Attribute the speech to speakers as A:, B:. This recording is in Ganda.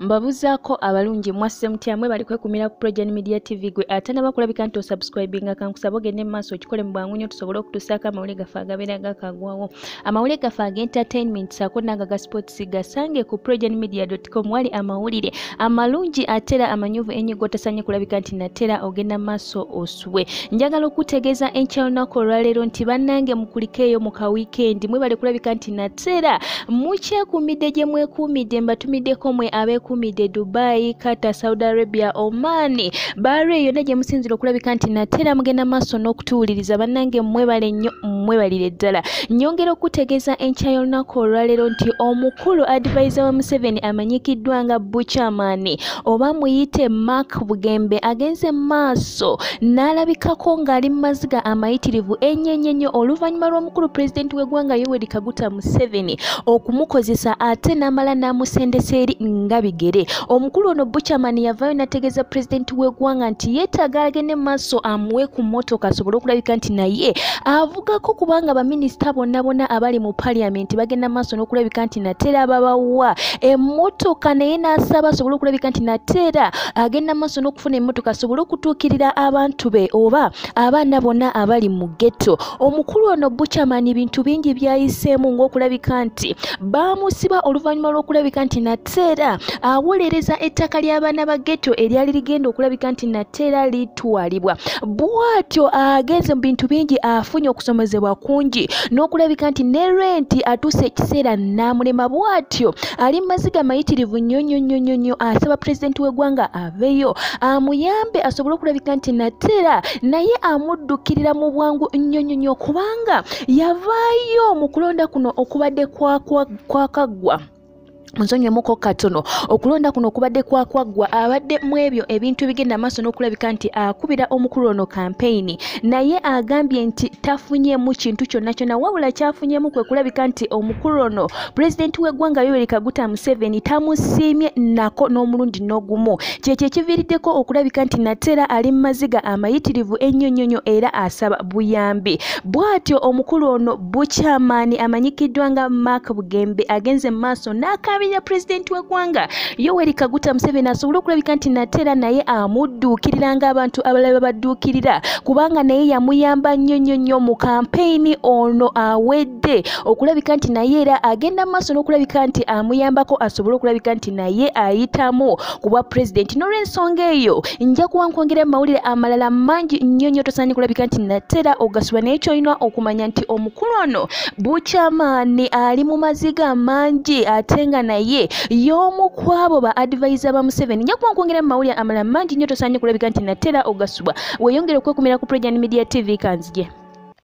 A: mbabuzaako abalungi mwasse mutyamwe bali kwekumira ku progen media tv gwe ate naba kulabika nti osubscribinga kankusaba ogende mu maaso okikole mu bwangu nyo tusobole okutusaako amawule gaffe agabeera gakagwawo amawule gaffe aga entertainment ako nanga ga sports gasange ku progen media com wali amawulire amalungi atera amanyuvu enyigo otasanye kulabika nti natera ogenda mu maaso oswe njagala okutegeeza enkyalunaku olwaleero nti bannange mukulikeeyo mu kawiikendi mwe bali kulabika nti natera mukyekuumidde gye mwekuumidde mbatumiddeko mwe abeeku kumi de dubai kata saudi arabia omani bara eyo ne gyemusinzira okulabika nti natera mugenda maaso n'okutuwuliriza bannange mwebale nnyo mwebalire ddala nyongera okutegeeza enkya y'olunaku olwaleero nti omukulu advisor wa museveni amanyikiddwa nga buchamani oba muyite mark bugembe agenze maaso n'alabikako ng'ali mu maziga amayitirivu ennyenyennyo oluvannyuma lw'omukulu pulezidenti w'eggwanga yoweri kaguta museveni okumukozesa ate n'amala n'amusendesa eri ngabig ayogere omukulu ono buchaman yavayo nategeeza pulezidenti w'eggwanga nti yeetaaga agende maaso amuwe ku motoka asobole okulabika nti naye avugako kubanga baminisita bonnabonna abali mu paliamenti bagenda maaso n'okulabika nti natera ababawa emotoka naye n'asaba asobole okulabika nti natera agenda maaso n'okufuna emotoka asobole okutuukirira abantu be oba abaana bonna abali mu getto omukulu ono buchaman ebintu bingi byayiseemu ng'okulabika nti baamusiba oluvannyuma lw'okulabika nti natera awolereza ettaka ly'abaana ba ghetto eryali ligenda okulabika nti nateera litwalibwa bwatyo agenze mu bintu bingi afunye okusomezebwa kungi n'okulabika nti ne renti atuuse ekiseera naamulema bwatyo ali mumaziga mayitirivu nnyonyonyonyo asaba pulezidenti w'eggwanga aveyo amuyambe asobole okulabika nti nateera naye amuddukirira mu bwangu nnyonyonyo kubanga yavaayo mu kulonda kuno okubadde kwakaggwa kwa, kwa, kwa, kwa. muzonyo muko katono okulonda kuno kubadde kwakwaggwa abadde mu ebyo ebintu bigenda amaaso n'okulabika nti akubira omukulu ono kampeyini naye agambye nti tafunyemu kintu kyonna kyonna wabula kyafunyemu kwe kulabika nti omukulu ono pulezidenti w'eggwanga yoweri kaguta museveni tamusiimye nako n'omulundi n'ogumu kyekyo ekiviiriddeko okulabika nti nateera ali mu maziga amayitirivu ennyonyonyo era asaba buyambi bw'atyo omukulu ono bukyamaani amanyikiddwa nga mak bugembe agenze mu maaso n'aka okulabirira pulezidenti w'eggwanga yoweri kaguta museveni asobole okulabika nti natera naye amudduukirira ng'abantu abalala babadduukirira kubanga naye yamuyamba nnyo nnyo nnyo mu kampeyini ono awedde okulabika nti naye era agenda mu maaso n'okulabika nti amuyambako asobole okulabika nti naye ayitamu ku bwa pulezidenti n'olw'ensonga eyo nja kuba nkwongera mu mawulire amalala mangi nnyo nnyo tosaanye kulabika nti natera ogasuba naye kyolina okumanya nti omukulu ono bukyamaani ali mu maziga mangi ate nga naye y'omu kwabo ba advisor ba Museveni nja kuba nkwongera mu mawulire amalala mangi nnyo tosaanye kulabika nti natera ogasubwa weeyongere okwekumira ku Prejan Media TV kanzije